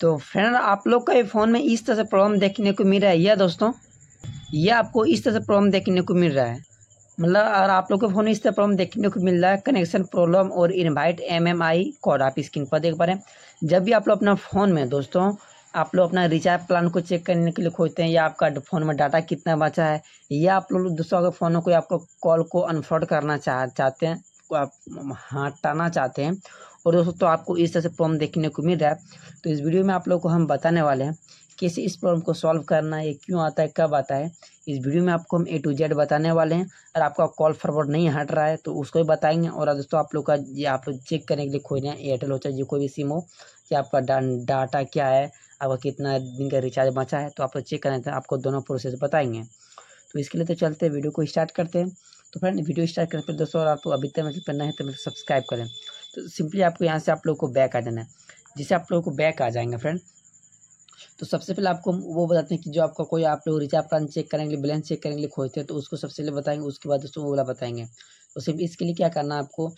तो फ्रेंड आप लोग का ये फ़ोन में इस तरह से प्रॉब्लम देखने को मिल रहा है या दोस्तों ये आपको इस तरह से प्रॉब्लम देखने को मिल रहा है मतलब अगर आप लोग के फ़ोन में इस तरह प्रॉब्लम देखने को मिल रहा है कनेक्शन प्रॉब्लम और इन्वाइट एमएमआई कोड आप स्क्रीन पर देख पा रहे हैं जब भी आप लोग अपना फ़ोन में दोस्तों आप लोग अपना रिचार्ज प्लान को चेक करने के लिए खोजते हैं या आपका फ़ोन में डाटा कितना बचा है या आप लोग दूसरों के फ़ोन में कोई आपको कॉल को अनफ्रॉड करना चाह चाहते हैं आप हटाना हाँ, चाहते हैं और दोस्तों तो आपको इस तरह से प्रॉब्लम देखने को मिल रहा है तो इस वीडियो में आप लोग को हम बताने वाले हैं कैसे इस प्रॉब्लम को सॉल्व करना है क्यों आता है कब आता है इस वीडियो में आपको हम ए टू जेड बताने वाले हैं और आपका कॉल फॉरवर्ड नहीं हट रहा है तो उसको भी बताएंगे और दोस्तों आप लोग का ये आप लोग चेक करने के लिए रहे हैं एयरटेल हो चाहे जो कोई भी सिम हो कि आपका डा, डाटा क्या है आपका कितना दिन का रिचार्ज बचा है तो आप लोग चेक करने थे आपको दोनों प्रोसेस बताएंगे तो इसके लिए तो चलते हैं वीडियो को स्टार्ट करते हैं तो फ्रेंड वीडियो स्टार्ट करते हैं दोस्तों आप अभी तक मेरे पर नहीं तो मेरे सब्सक्राइब करें तो सिंपली आपको यहाँ से आप लोग को बैक आ जाना है जिसे आप लोगों को बैक आ जाएंगे फ्रेंड तो सबसे पहले आपको वो बताते हैं कि जो आपका कोई आप लोग रिचार्ज प्लान चेक करने के लिए बैलेंस चेक करने के लिए खोजते हैं तो उसको सबसे पहले बताएंगे उसके बाद उसको ओला बताएंगे तो सिर्फ इसके लिए क्या करना है आपको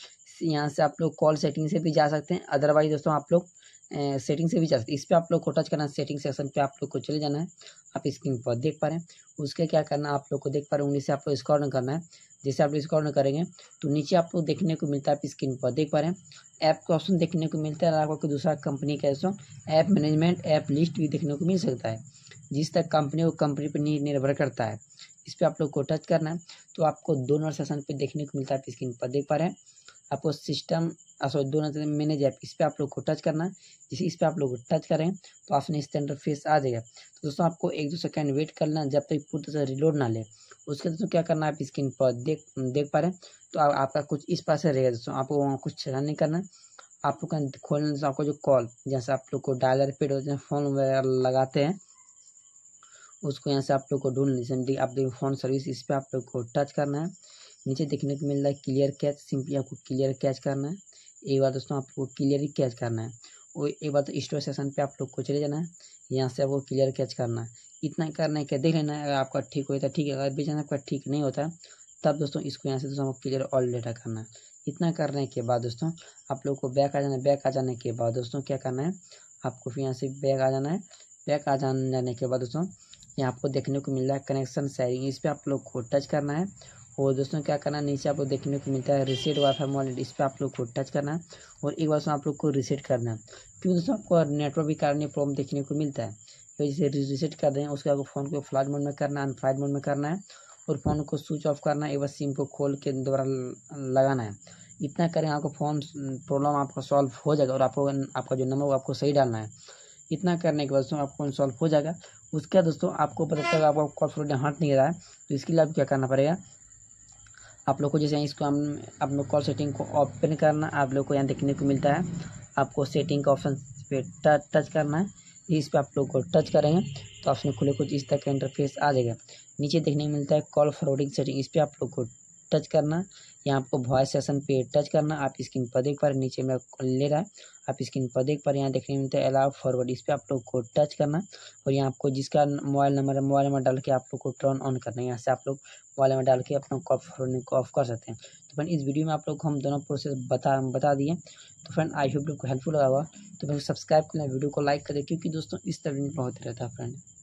यहाँ से आप लोग कॉल सेटिंग से भी जा सकते हैं अदरवाइज दोस्तों आप लोग सेटिंग से भी जा सकते इस पर आप लोग को टच करना है सेटिंग सेक्शन पे आप लोग को चले जाना है आप स्क्रीन पर देख पा रहे हैं उसके क्या करना आप लोग को देख पा रहे उंगली से आप लोग स्कॉर्न करना है जैसे आप लोग स्कॉर्न करेंगे तो नीचे आप लोग देखने को मिलता है आप स्क्रीन पर देख पा रहे हैं ऐप का ऑप्शन देखने को मिलता है आपको दूसरा कंपनी का ऐसा ऐप मैनेजमेंट ऐप लिस्ट भी देखने को मिल सकता है जिस तक कंपनी वो कंपनी पर निर्भर करता है इस पर आप लोग को टच करना है तो आपको दोनों सेशन पर देखने को मिलता है आप स्क्रीन पर देख पा रहे हैं आपको सिस्टम सॉरी दोनों तरफ मैनेज ऐप इस पर आप लोग को टच करना है जिस इस पर आप लोग टच करें तो आपने इसके अंदर फेस आ जाएगा तो दोस्तों आपको एक दो सेकेंड वेट करना है जब तक पूरी तरह से रिलोड ना ले उसके दोस्तों क्या करना है आप स्क्रीन पर देख देख पा रहे हैं तो आपका कुछ इस पास से रहेगा दोस्तों आपको वहाँ कुछ छेड़ा नहीं करना आपको खोलना दोस्तों आपको जो कॉल जैसे आप लोग को डायलर पेड होते हैं फ़ोन वगैरह लगाते हैं उसको यहाँ से आप लोग को ढूंढ लीजिए आप देखिए फोन सर्विस इस पर आप लोग को टच करना है नीचे देखने को मिल रहा है क्लियर कैच सिंपली आपको क्लियर कैच करना है एक बार दोस्तों आपको क्लियर कैच करना है और एक बार तो स्टोर सेशन पे आप लोग को चले जाना है यहाँ से आपको क्लियर कैच करना है इतना करना है क्या देख लेना है अगर आपका ठीक होता है ठीक है अगर बेचना आपका ठीक नहीं होता है तब दोस्तों इसको यहाँ से दोस्तों आपको क्लियर ऑल डेटा करना है इतना करने के बाद दोस्तों आप लोग को बैक आ जाना है बैक आ जाने के बाद दोस्तों क्या करना है आपको फिर यहाँ से बैक आ जाना है बैक आ जाने के बाद दोस्तों यहाँ आपको देखने को मिल रहा है कनेक्शन शेयरिंग इस पर आप लोग को टच करना है और दोस्तों क्या करना नीचे आपको देखने को मिलता है रिसेट वाईफाई मॉडल इस पर आप लोग को टच करना है और एक बार आप लोग को रिसेट करना है क्योंकि दोस्तों आपको नेटवर्क भी कारण प्रॉब्लम देखने को मिलता है तो रिसेट कर दें उसके बाद फ़ोन को फ्लाइट मोड में करना है अनफ्लाइट मोड में करना है और फ़ोन को स्विच ऑफ करना है एक बार सिम को खोल के दोबारा लगाना है इतना करें आपको फ़ोन प्रॉब्लम आपका सॉल्व हो जाएगा और आपको आपका जो नंबर वो आपको सही डालना है इतना करने के बाद दोस्तों आपका फोन सॉल्व हो जाएगा उसके बाद दोस्तों आपको पता चलेगा आपका कॉल फ्रॉड हट नहीं रहा है तो इसके लिए आपको क्या करना पड़ेगा आप लोग को जैसे इसको हम आप लोग कॉल सेटिंग को ओपन करना आप लोग को यहाँ देखने को मिलता है आपको सेटिंग का ऑप्शन पे टच करना है इस पर आप लोग को टच करेंगे तो ऑप्शन खुले कुछ इस तरह का इंटरफेस आ जाएगा नीचे देखने को मिलता है कॉल फॉरवर्डिंग सेटिंग इस पर आप लोग को टच करना यहाँ आपको वॉइस सेशन पे टच करना आप स्क्रीन पर देख पा रहे नीचे में आपको ले रहा है आप स्क्रीन पर देख पा रहे यहाँ देखने मिलता अलाउ फॉरवर्ड इस पर आप लोग को टच करना और यहाँ आपको जिसका मोबाइल नंबर है मोबाइल नंबर डाल के आप लोग को टर्न ऑन करना है यहाँ से आप लोग मोबाइल नंबर डाल के अपना कॉफ ऑफ को ऑफ कर सकते हैं तो फ्रेंड इस वीडियो में आप लोग को हम दोनों प्रोसेस बता बता दिए तो फ्रेंड आई होप लोग को हेल्पफुल हुआ तो फिर सब्सक्राइब करना वीडियो को लाइक करें क्योंकि दोस्तों इस तरह बहुत रहता है फ्रेंड